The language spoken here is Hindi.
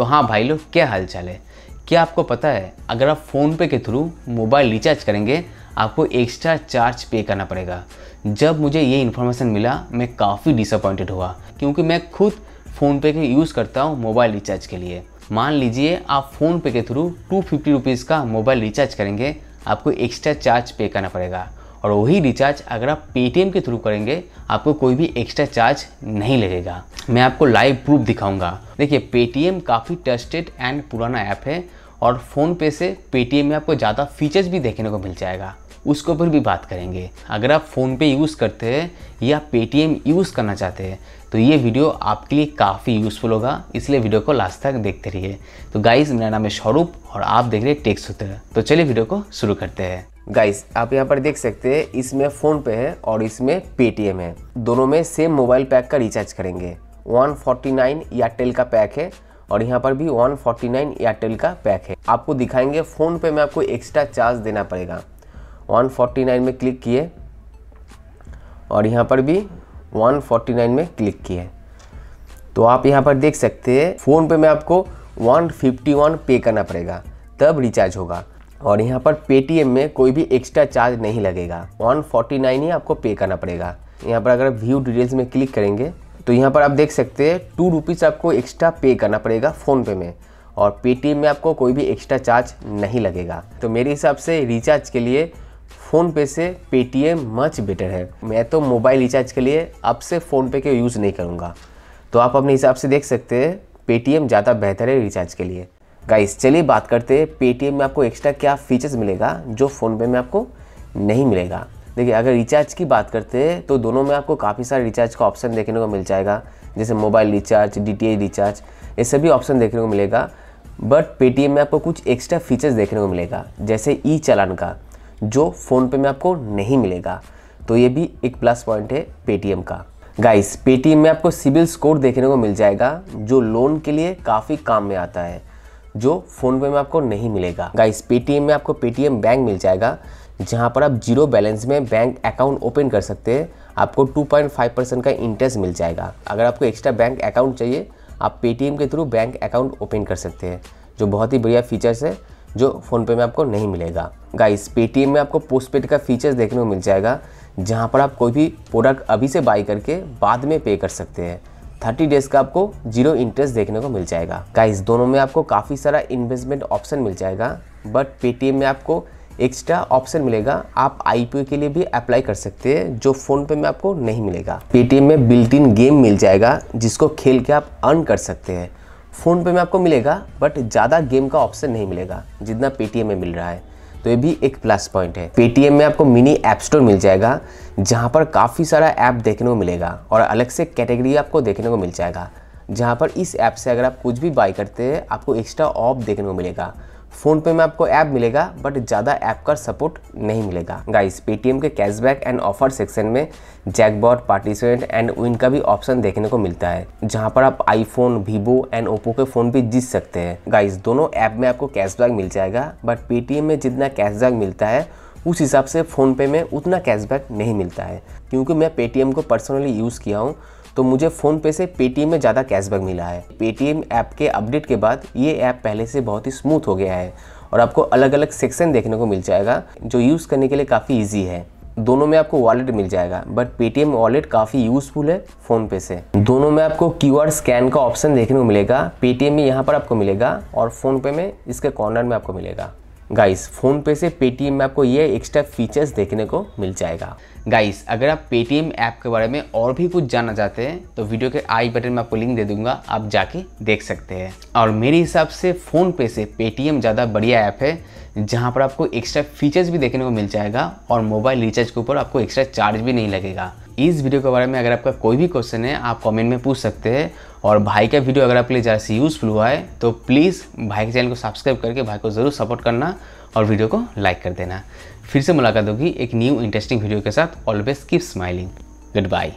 तो हाँ भाई लोग क्या हाल चाल है क्या आपको पता है अगर आप फ़ोनपे के थ्रू मोबाइल रिचार्ज करेंगे आपको एक्स्ट्रा चार्ज पे करना पड़ेगा जब मुझे ये इन्फॉर्मेशन मिला मैं काफ़ी डिसअपॉइंटेड हुआ क्योंकि मैं खुद फ़ोनपे के यूज़ करता हूँ मोबाइल रिचार्ज के लिए मान लीजिए आप फ़ोनपे के थ्रू टू फिफ्टी रुपीज़ का मोबाइल रिचार्ज करेंगे आपको एक्स्ट्रा चार्ज पे करना पड़ेगा और वही रिचार्ज अगर आप पेटीएम के थ्रू करेंगे आपको कोई भी एक्स्ट्रा चार्ज नहीं लगेगा मैं आपको लाइव प्रूफ दिखाऊंगा देखिए पेटीएम काफ़ी ट्रस्टेड एंड पुराना ऐप है और फ़ोनपे से पेटीएम में आपको ज़्यादा फीचर्स भी देखने को मिल जाएगा उसके ऊपर भी बात करेंगे अगर आप फ़ोनपे यूज़ करते हैं या पेटीएम यूज़ करना चाहते हैं तो ये वीडियो आपके लिए काफ़ी यूज़फुल होगा इसलिए वीडियो को लास्ट तक देखते रहिए तो गाइज़ मेरा नाम है स्वरूप और आप देख रहे हैं टेक्स सूत्र तो चलिए वीडियो को शुरू करते हैं गाइस आप यहाँ पर देख सकते हैं इसमें फ़ोन पे है और इसमें पेटीएम है दोनों में सेम मोबाइल पैक का रिचार्ज करेंगे 149 एयरटेल का पैक है और यहाँ पर भी 149 एयरटेल का पैक है आपको दिखाएंगे फ़ोन पे में आपको एक्स्ट्रा चार्ज देना पड़ेगा 149 में क्लिक किए और यहाँ पर भी 149 में क्लिक किए तो आप यहाँ पर देख सकते हैं फ़ोन पे में आपको 151 पे करना पड़ेगा तब रिचार्ज होगा और यहाँ पर पेटीएम में कोई भी एक्स्ट्रा चार्ज नहीं लगेगा वन नाइन ही आपको पे करना पड़ेगा यहाँ पर अगर व्यू डिटेल्स में क्लिक करेंगे तो यहाँ पर आप देख सकते हैं टू रुपीज़ आपको एक्स्ट्रा पे करना पड़ेगा फ़ोनपे में और पेटीएम में आपको कोई भी एक्स्ट्रा चार्ज नहीं लगेगा तो मेरे हिसाब से रिचार्ज के लिए फ़ोनपे से पेटीएम मच बेटर है मैं तो मोबाइल रिचार्ज के लिए अब से फ़ोनपे के यूज़ नहीं करूँगा तो आप अपने हिसाब से देख सकते हैं पेटीएम ज़्यादा बेहतर है रिचार्ज के लिए गाइस चलिए बात करते हैं पेटीएम में आपको एक्स्ट्रा क्या फीचर्स मिलेगा जो फ़ोनपे में आपको नहीं मिलेगा देखिए अगर रिचार्ज की बात करते हैं तो दोनों में आपको काफ़ी सारे रिचार्ज का ऑप्शन देखने को मिल जाएगा जैसे मोबाइल रिचार्ज डी रिचार्ज ये सभी ऑप्शन देखने को मिलेगा बट पेटीएम में आपको कुछ एक्स्ट्रा फीचर्स देखने को मिलेगा जैसे ई चलान का जो फ़ोनपे में आपको नहीं मिलेगा तो ये भी एक प्लस पॉइंट है पेटीएम का गाइस पेटीएम में आपको सिविल स्कोर देखने को मिल जाएगा जो लोन के लिए काफ़ी काम में आता है जो फोन पे में आपको नहीं मिलेगा गाइस पेटीएम में आपको पेटीएम बैंक मिल जाएगा जहाँ पर आप जीरो बैलेंस में बैंक अकाउंट ओपन कर सकते हैं आपको 2.5 परसेंट का इंटरेस्ट मिल जाएगा अगर आपको एक्स्ट्रा बैंक अकाउंट चाहिए आप पेटीएम के थ्रू बैंक अकाउंट ओपन कर सकते हैं जो बहुत ही बढ़िया फीचर्स है जो फ़ोनपे में आपको नहीं मिलेगा गाइस पेटीएम में आपको पोस्टपेड का फीचर्स देखने को मिल जाएगा जहाँ पर आप कोई भी प्रोडक्ट अभी से बाई करके बाद में पे कर सकते हैं 30 डेज का आपको जीरो इंटरेस्ट देखने को मिल जाएगा गाइस दोनों में आपको काफ़ी सारा इन्वेस्टमेंट ऑप्शन मिल जाएगा बट पेटीएम में आपको एक्स्ट्रा ऑप्शन मिलेगा आप आई के लिए भी अप्लाई कर सकते हैं जो फ़ोन पे में आपको नहीं मिलेगा पेटीएम में बिल्ट इन गेम मिल जाएगा जिसको खेल के आप अर्न कर सकते हैं फ़ोन पे में आपको मिलेगा बट ज़्यादा गेम का ऑप्शन नहीं मिलेगा जितना पेटीएम में मिल रहा है तो ये भी एक प्लस पॉइंट है पेटीएम में आपको मिनी ऐप स्टोर मिल जाएगा जहाँ पर काफ़ी सारा ऐप देखने को मिलेगा और अलग से कैटेगरी आपको देखने को मिल जाएगा जहाँ पर इस ऐप से अगर आप कुछ भी बाई करते हैं आपको एक्स्ट्रा ऑफ देखने को मिलेगा फ़ोन पे में आपको ऐप मिलेगा बट ज़्यादा ऐप का सपोर्ट नहीं मिलेगा गाइस पेटीएम के कैशबैक एंड ऑफर सेक्शन में जैकबॉट पार्टिसिपेंट एंड विन का भी ऑप्शन देखने को मिलता है जहां पर आप आईफोन वीवो एंड ओप्पो के फ़ोन भी जीत सकते हैं गाइस दोनों ऐप में आपको कैशबैक मिल जाएगा बट पेटीएम में जितना कैशबैक मिलता है उस हिसाब से फ़ोनपे में उतना कैशबैक नहीं मिलता है क्योंकि मैं पेटीएम को पर्सनली यूज़ किया हूँ तो मुझे फ़ोनपे से पेटीएम में ज़्यादा कैशबैक मिला है पेटीएम ऐप के अपडेट के बाद ये ऐप पहले से बहुत ही स्मूथ हो गया है और आपको अलग अलग सेक्शन देखने को मिल जाएगा जो यूज़ करने के लिए काफ़ी ईजी है दोनों में आपको वॉलेट मिल जाएगा बट पेटीएम वॉलेट काफ़ी यूजफुल है फ़ोनपे से दोनों में आपको आर स्कैन का ऑप्शन देखने को मिलेगा पेटीएम में यहाँ पर आपको मिलेगा और फ़ोनपे में इसके कॉर्नर में आपको मिलेगा गाइस फ़ोनपे से पेटीएम में आपको ये एक्स्ट्रा फीचर्स देखने को मिल जाएगा गाइस अगर आप पेटीएम ऐप के बारे में और भी कुछ जानना चाहते हैं तो वीडियो के आई बटन में आपको लिंक दे दूंगा आप जाके देख सकते हैं और मेरे हिसाब से फ़ोनपे से पेटीएम ज़्यादा बढ़िया ऐप है जहाँ पर आपको एक्स्ट्रा फीचर्स भी देखने को मिल जाएगा और मोबाइल रिचार्ज के ऊपर आपको एक्स्ट्रा चार्ज भी नहीं लगेगा इस वीडियो के बारे में अगर आपका कोई भी क्वेश्चन है आप कमेंट में पूछ सकते हैं और भाई का वीडियो अगर आपके लिए ज़्यादा से यूज़फुल हुआ है तो प्लीज़ भाई के चैनल को सब्सक्राइब करके भाई को ज़रूर सपोर्ट करना और वीडियो को लाइक कर देना फिर से मुलाकात होगी एक न्यू इंटरेस्टिंग वीडियो के साथ always keep smiling good bye